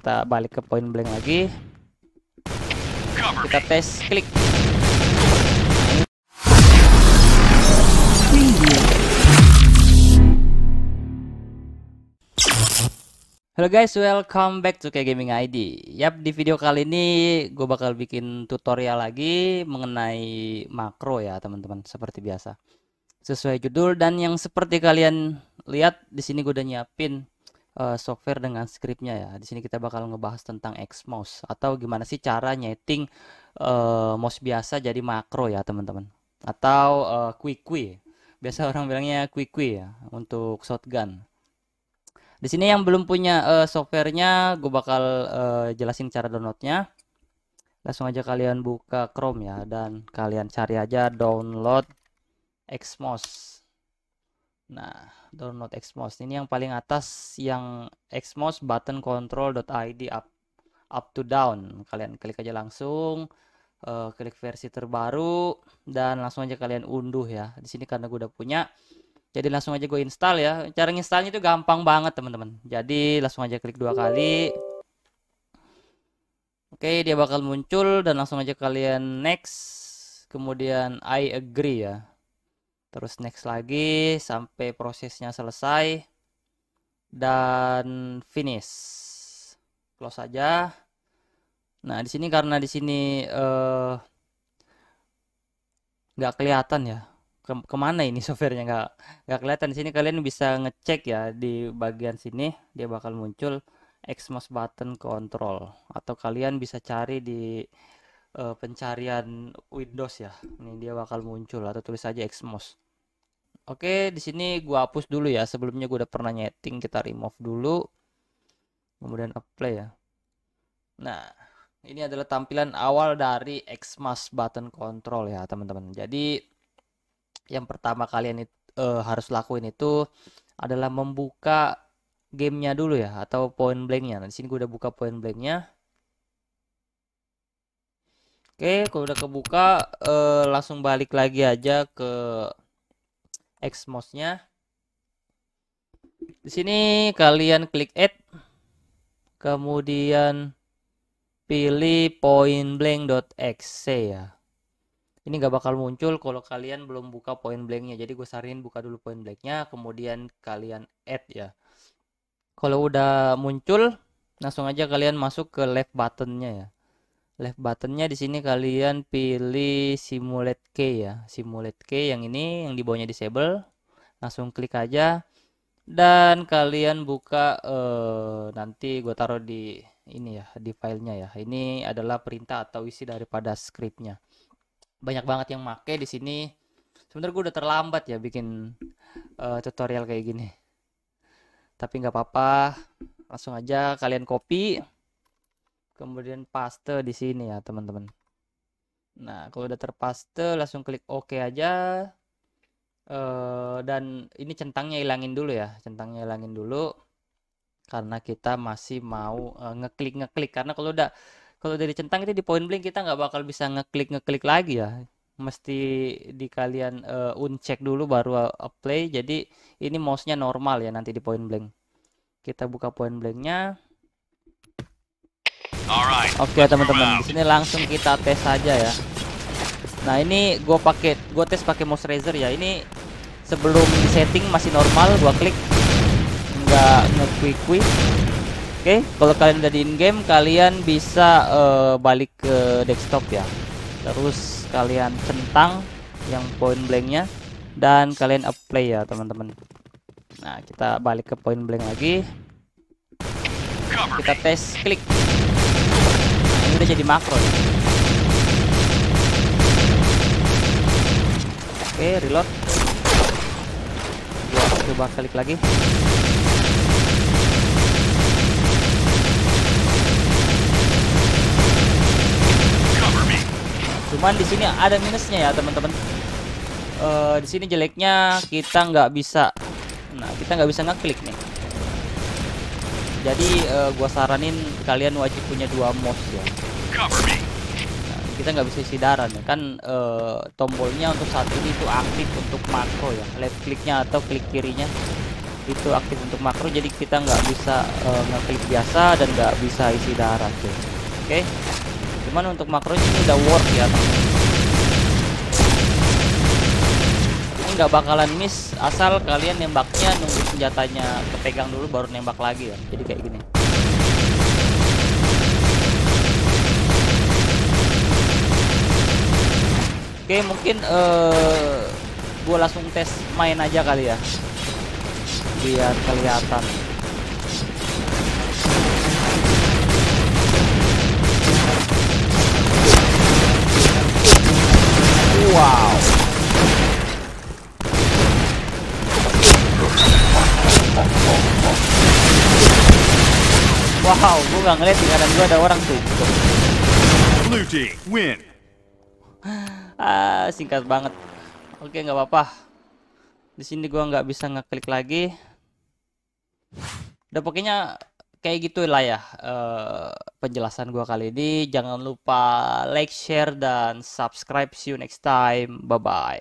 kita balik ke point blank lagi kita tes klik Halo guys, welcome back to kayak Gaming ID. Yap, di video kali ini gue bakal bikin tutorial lagi mengenai makro ya teman-teman, seperti biasa. Sesuai judul dan yang seperti kalian lihat di sini gue udah nyiapin uh, software dengan scriptnya ya. Di sini kita bakal ngebahas tentang XMouse atau gimana sih cara nyeting uh, mouse biasa jadi makro ya teman-teman. Atau uh, eh, quick quick. Biasa orang bilangnya quick quick ya untuk shotgun. Di sini yang belum punya uh, softwarenya, gue bakal uh, jelasin cara downloadnya. Langsung aja kalian buka Chrome ya dan kalian cari aja download Xmos. Nah, download xmos ini yang paling atas yang xmos button control.id up up to down kalian klik aja langsung uh, klik versi terbaru dan langsung aja kalian unduh ya di sini karena gue udah punya jadi langsung aja gue install ya cara installnya itu gampang banget teman-teman jadi langsung aja klik dua kali Oke, dia bakal muncul dan langsung aja kalian next, kemudian I agree ya terus next lagi sampai prosesnya selesai dan finish close saja nah di sini karena di sini eh, nggak uh, kelihatan ya ke kemana ini softwarenya nggak nggak kelihatan di sini kalian bisa ngecek ya di bagian sini dia bakal muncul Xmos button control atau kalian bisa cari di uh, pencarian Windows ya. Ini dia bakal muncul atau tulis aja Xmos. Oke, di sini gua hapus dulu ya. Sebelumnya gua udah pernah nyeting, kita remove dulu. Kemudian apply ya. Nah, ini adalah tampilan awal dari Xmas button control ya, teman-teman. Jadi yang pertama kalian itu, eh, harus lakuin itu adalah membuka gamenya dulu ya atau point blanknya. Nah, di sini gue udah buka point blanknya Oke, kalau udah kebuka eh, langsung balik lagi aja ke Xmos-nya. Di sini kalian klik add kemudian pilih pointblank.exe ya. Ini nggak bakal muncul kalau kalian belum buka point blanknya. Jadi gue sarin buka dulu point blanknya, kemudian kalian add ya. Kalau udah muncul, langsung aja kalian masuk ke left buttonnya ya left buttonnya di sini kalian pilih simulate key ya simulate key yang ini yang di bawahnya disable langsung klik aja dan kalian buka eh, nanti gue taruh di ini ya di filenya ya ini adalah perintah atau isi daripada scriptnya banyak banget yang make di sini sebenarnya gue udah terlambat ya bikin eh, tutorial kayak gini tapi nggak apa-apa langsung aja kalian copy kemudian paste di sini ya teman-teman nah kalau udah terpaste langsung klik OK aja Uh, dan ini centangnya hilangin dulu ya centangnya hilangin dulu karena kita masih mau uh, ngeklik ngeklik karena kalau udah kalau dari centang itu di point blank kita nggak bakal bisa ngeklik ngeklik lagi ya mesti di kalian uh, eh, uncheck dulu baru apply jadi ini mouse nya normal ya nanti di point blank kita buka point blanknya Oke okay, teman-teman, sini langsung kita tes saja ya. Nah ini gue pakai, gue tes pakai mouse moisturizer ya. Ini sebelum setting masih normal, gue klik nggak ngekui-kui. Oke, okay, kalau kalian udah di in game, kalian bisa uh, balik ke desktop ya. Terus kalian centang yang point blanknya dan kalian apply ya teman-teman. Nah kita balik ke point blank lagi. Kita tes klik udah jadi makro ya. oke reload gua coba klik lagi cuman di sini ada minusnya ya teman-teman uh, di sini jeleknya kita nggak bisa nah kita nggak bisa ngeklik nih jadi uh, gua saranin kalian wajib punya dua mouse ya Nah, kita nggak bisa isi darah ya kan uh, tombolnya untuk saat ini itu aktif untuk makro ya left kliknya atau klik kirinya itu aktif untuk makro jadi kita nggak bisa uh, ngeklik biasa dan nggak bisa isi darah tuh oke okay? cuman untuk makro ini udah worth ya ini nggak bakalan miss asal kalian nembaknya nunggu senjatanya kepegang dulu baru nembak lagi ya jadi kayak gini Oke, mungkin uh, eh, gue langsung tes main aja kali ya. Biar kelihatan. Wow. Wow, gue gak ngeliat di kanan gue ada orang tuh. Blue team win. Ah, singkat banget oke nggak apa-apa di sini gua nggak bisa ngeklik lagi udah pokoknya kayak gitu lah ya uh, penjelasan gua kali ini jangan lupa like share dan subscribe see you next time bye bye